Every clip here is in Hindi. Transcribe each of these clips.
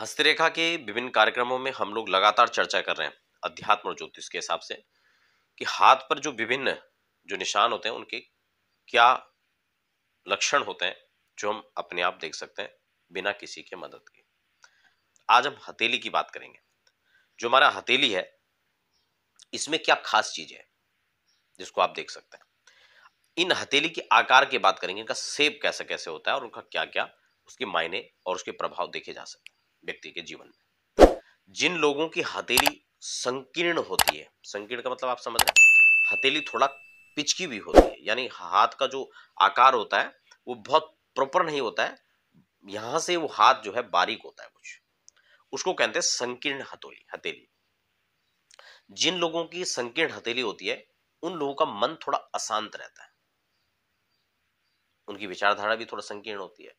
हस्तरेखा के विभिन्न कार्यक्रमों में हम लोग लगातार चर्चा कर रहे हैं अध्यात्म और ज्योतिष के हिसाब से कि हाथ पर जो विभिन्न जो निशान होते हैं उनके क्या लक्षण होते हैं जो हम अपने आप देख सकते हैं बिना किसी के मदद के आज हम हथेली की बात करेंगे जो हमारा हथेली है इसमें क्या खास चीज है जिसको आप देख सकते हैं इन हथेली के आकार की बात करेंगे इनका सेप कैसे कैसे होता है और उनका क्या क्या उसके मायने और उसके प्रभाव देखे जा सकते हैं व्यक्ति के जीवन में जिन लोगों की हथेली संकीर्ण होती है संकीर्ण का मतलब आप समझ रहे हैं हथेली थोड़ा पिचकी भी होती है यानी हाथ का जो आकार होता है वो बहुत प्रॉपर नहीं होता है यहां से वो हाथ जो है बारीक होता है कुछ उसको कहते हैं संकीर्ण हथोली हथेली जिन लोगों की संकीर्ण हथेली होती है उन लोगों का मन थोड़ा अशांत रहता है उनकी विचारधारा भी थोड़ा संकीर्ण होती है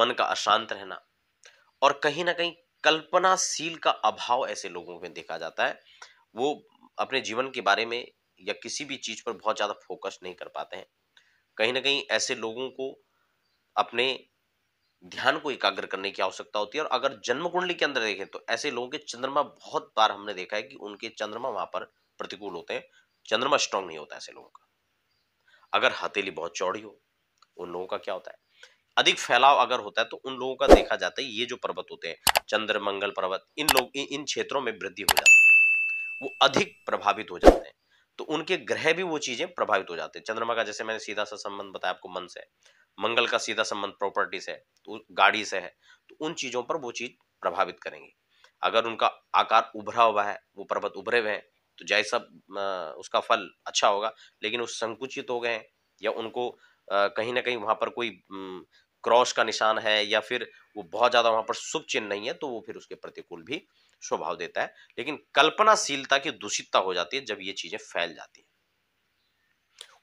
मन का अशांत रहना और कहीं ना कहीं कल्पनाशील का अभाव ऐसे लोगों में देखा जाता है वो अपने जीवन के बारे में या किसी भी चीज़ पर बहुत ज़्यादा फोकस नहीं कर पाते हैं कहीं ना कहीं ऐसे लोगों को अपने ध्यान को एकाग्र करने की आवश्यकता होती है और अगर जन्म कुंडली के अंदर देखें तो ऐसे लोगों के चंद्रमा बहुत बार हमने देखा है कि उनके चंद्रमा वहां पर प्रतिकूल होते हैं चंद्रमा स्ट्रांग नहीं होता ऐसे लोगों का अगर हथेली बहुत चौड़ी हो उन लोगों का क्या होता है अधिक फैलाव अगर होता है तो उन लोगों का देखा जाता है ये जो पर्वत होते हैं चंद्र मंगल पर्वत इन लोग इन क्षेत्रों में वृद्धि हो जाती है वो अधिक प्रभावित हो जाते हैं तो उनके ग्रह भी वो चीजें प्रभावित हो जाते हैं चंद्रमा का जैसे मैंने सीधा सा संबंध बताया आपको मन से मंगल का सीधा संबंध प्रॉपर्टी से तो गाड़ी से है तो उन चीजों पर वो चीज प्रभावित करेंगे अगर उनका आकार उभरा हुआ है वो पर्वत उभरे हुए हैं तो जैसा उसका फल अच्छा होगा लेकिन वो संकुचित हो गए हैं या उनको कहीं ना कहीं वहां पर कोई क्रॉस का निशान है या फिर वो बहुत ज़्यादा वहां पर शुभ चिन्ह नहीं है तो वो फिर उसके प्रतिकूल भी स्वभाव देता है लेकिन कल्पनाशीलता की दूषितता हो जाती है जब ये चीज़ें फैल जाती है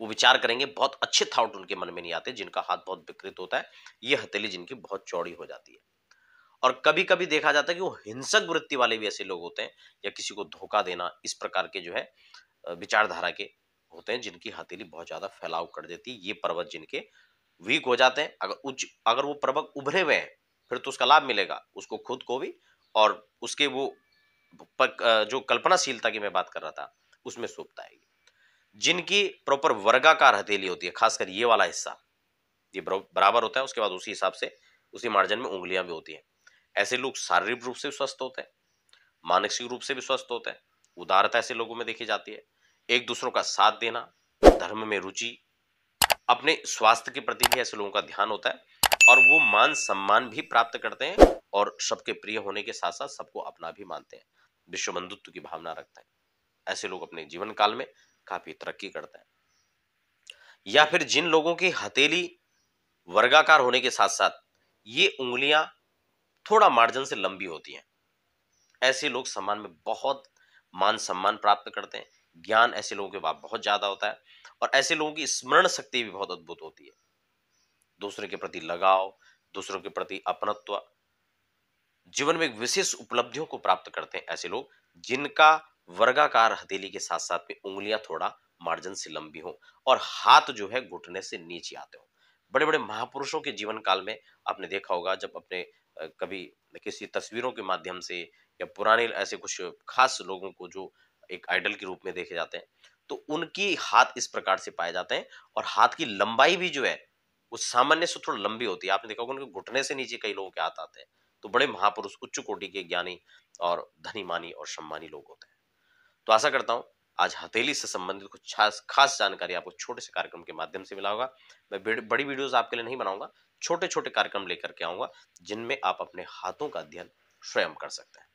वो विचार करेंगे बहुत अच्छे थाट उनके मन में नहीं आते जिनका हाथ बहुत विकृत होता है ये हथेली जिनकी बहुत चौड़ी हो जाती है और कभी कभी देखा जाता है कि वो हिंसक वृत्ति वाले भी ऐसे लोग होते हैं या किसी को धोखा देना इस प्रकार के जो है विचारधारा के होते हैं जिनकी हथेली बहुत ज़्यादा फैलाव कर देती है ये पर्वत जिनके वीक हो जाते हैं अगर उच्च अगर वो प्रबक उभरे हुए हैं फिर तो उसका लाभ मिलेगा उसको खुद को भी और उसके वो जो कल्पनाशीलता की मैं बात कर रहा था उसमें सुप्त आएगी जिनकी प्रॉपर वर्गाकार हथेली होती है खासकर ये वाला हिस्सा ये बराबर होता है उसके बाद उसी हिसाब से उसी मार्जिन में उंगलियां भी होती हैं ऐसे लोग शारीरिक रूप से स्वस्थ होते हैं मानसिक रूप से भी स्वस्थ होते हैं उदारता ऐसे लोगों में देखी जाती है एक दूसरों का साथ देना धर्म में रुचि अपने स्वास्थ्य के प्रति भी ऐसे लोगों का ध्यान होता है और वो मान सम्मान भी प्राप्त करते हैं और सबके प्रिय होने के साथ साथ सबको अपना भी मानते हैं विश्व बंधुत्व की भावना रखते हैं ऐसे लोग अपने जीवन काल में काफी तरक्की करते हैं या फिर जिन लोगों की हथेली वर्गाकार होने के साथ साथ ये उंगलियां थोड़ा मार्जिन से लंबी होती हैं ऐसे लोग सम्मान में बहुत मान सम्मान प्राप्त करते हैं ज्ञान ऐसे लोगों के पास बहुत ज़्यादा होता है और ऐसे लोगों की स्मरण शक्ति भी बहुत अद्भुत होती है दूसरे के प्रति लगाव दूसरों के प्रति अपनत्व जीवन में विशेष उपलब्धियों को प्राप्त करते हैं ऐसे लोग जिनका वर्गाकार हथेली के साथ साथ में उंगलियां थोड़ा मार्जन से लंबी हो और हाथ जो है घुटने से नीचे आते हो बड़े बड़े महापुरुषों के जीवन काल में आपने देखा होगा जब अपने कभी किसी तस्वीरों के माध्यम से या पुराने ऐसे कुछ खास लोगों को जो एक आइडल के रूप में देखे जाते हैं तो उनकी हाथ इस प्रकार से पाए जाते हैं और हाथ की लंबाई भी जो है वो सामान्य से थोड़ी लंबी होती है आपने देखा होगा उनके घुटने से नीचे कई लोगों के हाथ आते हैं तो बड़े महापुरुष उच्च कोटि के ज्ञानी और धनी मानी और सम्मानी लोग होते हैं तो आशा करता हूँ आज हथेली से संबंधित कुछ खास जानकारी आपको छोटे से कार्यक्रम के माध्यम से मिला होगा मैं बड़ी वीडियोस आपके लिए नहीं बनाऊंगा छोटे छोटे कार्यक्रम लेकर के आऊंगा जिनमें आप अपने हाथों का अध्ययन स्वयं कर सकते हैं